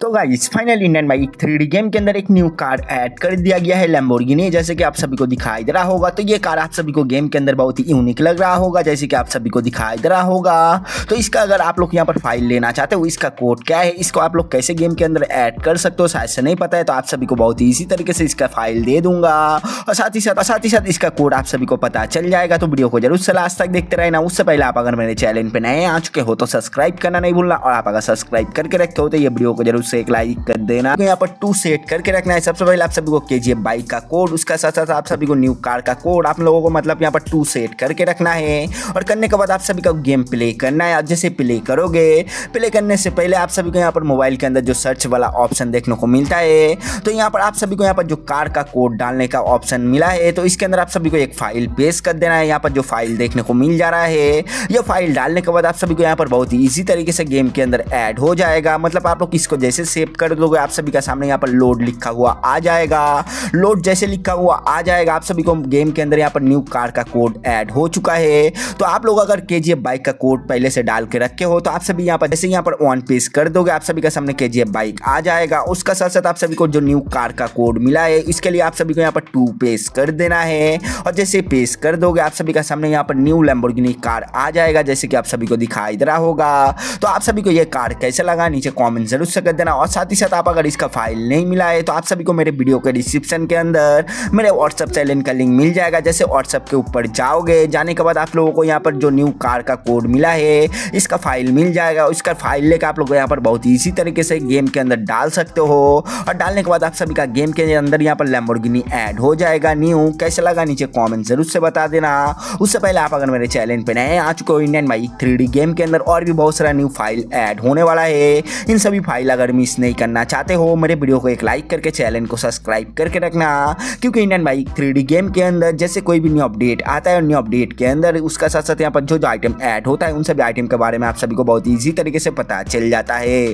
तो guys final Indian bike three D game के अंदर एक न्यू कार ऐड कर दिया गया है लेम्बोर्गिनी जैसे कि आप सभी को दिखाई दे रहा होगा तो ये कार आप सभी को गेम के अंदर बहुत ही यूनिक लग रहा होगा जैसे कि आप सभी को दिखाई दे रहा होगा तो इसका अगर आप लोग यहाँ पर फाइल लेना चाहते हो इसका कोड क्या है इसको आप लोग कैसे गेम के अंदर ऐड कर सकते हो शायद से नहीं पता है तो आप सभी को बहुत ही इसी तरीके से इसका फाइल दे दूंगा और साथ ही साथ साथ ही साथ इसका कोड आप सभी को पता चल जाएगा तो वीडियो को जरूर से लास्ट तक देखते रहना उससे पहले आप अगर मेरे चैनल पर नए आ चुके हो तो सब्सक्राइब करना नहीं भूलना और आप अगर सब्सक्राइब करके रखते हो तो ये वीडियो को जरूर उसे एक लाइक कर देना तो यहाँ पर टू सेट करके रखना है सबसे पहले आप सभी को के बाइक का कोड उसका साथ साथ आप सभी को न्यू कार का कोड आप लोगों को मतलब यहाँ पर टू सेट करके रखना है और करने के बाद आप सभी का गेम प्ले करना है जैसे प्ले करोगे प्ले करने से पहले आप सभी को यहाँ पर मोबाइल के अंदर जो सर्च वाला ऑप्शन देखने को मिलता है तो यहाँ पर आप सभी को यहाँ पर जो कार का कोड डालने का ऑप्शन मिला है तो इसके अंदर आप सभी को एक फाइल पेश कर देना है यहाँ पर जो फाइल देखने को मिल जा रहा है यह फाइल डालने के बाद आप सभी को यहाँ पर बहुत ही ईजी तरीके से गेम के अंदर एड हो जाएगा मतलब आप लोग इसको जैसे इसे सेव कर दोगे आप सभी का सामने यहाँ पर लोड लिखा हुआ आ जाएगा लोड जैसे लिखा हुआ आ जाएगा आप सभी को गेम के अंदर यहाँ पर न्यू कार का कोड ऐड हो चुका है तो आप लोग अगर के बाइक का कोड पहले से डाल के रखे हो तो आप सभी यहाँ पर जैसे यहाँ पर ऑन पेस कर दोगे आप सभी का सामने के बाइक आ जाएगा उसका साथ साथ आप सभी को जो न्यू कार का कोड मिला है इसके लिए आप सभी को यहाँ पर टू पेस कर देना है और जैसे पेस कर दोगे आप सभी का सामने यहाँ पर न्यू लैम्बोर्गिनी कार आ जाएगा जैसे कि आप सभी को दिखाई दे रहा होगा तो आप सभी को यह कार कैसे लगा नीचे कॉमेंट जरूर से कर देना देना और साथ ही साथ आप अगर इसका फाइल नहीं मिला है तो आप सभी को मेरे वीडियो के डिस्क्रिप्शन के अंदर मेरे व्हाट्सअप चैलेंज का लिंक मिल जाएगा जैसे व्हाट्सअप के ऊपर जाओगे जाने के बाद आप लोगों को यहाँ पर जो न्यू कार का कोड मिला है इसका फाइल मिल जाएगा उसका फाइल लेकर आप लोग यहाँ पर बहुत ईजी तरीके से गेम के अंदर डाल सकते हो और डालने के बाद आप सभी का गेम के अंदर यहाँ पर लैम्बोर्गिनी ऐड हो जाएगा न्यू कैसे लगा नीचे कॉमेंट जरूर से बता देना उससे पहले आप अगर मेरे चैलेंज पर नए आ चुके हो इंडियन बाइक थ्री गेम के अंदर और भी बहुत सारा न्यू फाइल ऐड होने वाला है इन सभी फाइल अगर मिस नहीं करना चाहते हो मेरे वीडियो को एक लाइक करके चैनल को सब्सक्राइब करके रखना क्योंकि इंडियन बाइक थ्री गेम के अंदर जैसे कोई भी न्यू अपडेट आता है न्यू अपडेट के अंदर उसका साथ साथ यहाँ पर जो जो आइटम ऐड होता है उन सभी आइटम के बारे में आप सभी को बहुत ईजी तरीके से पता चल जाता है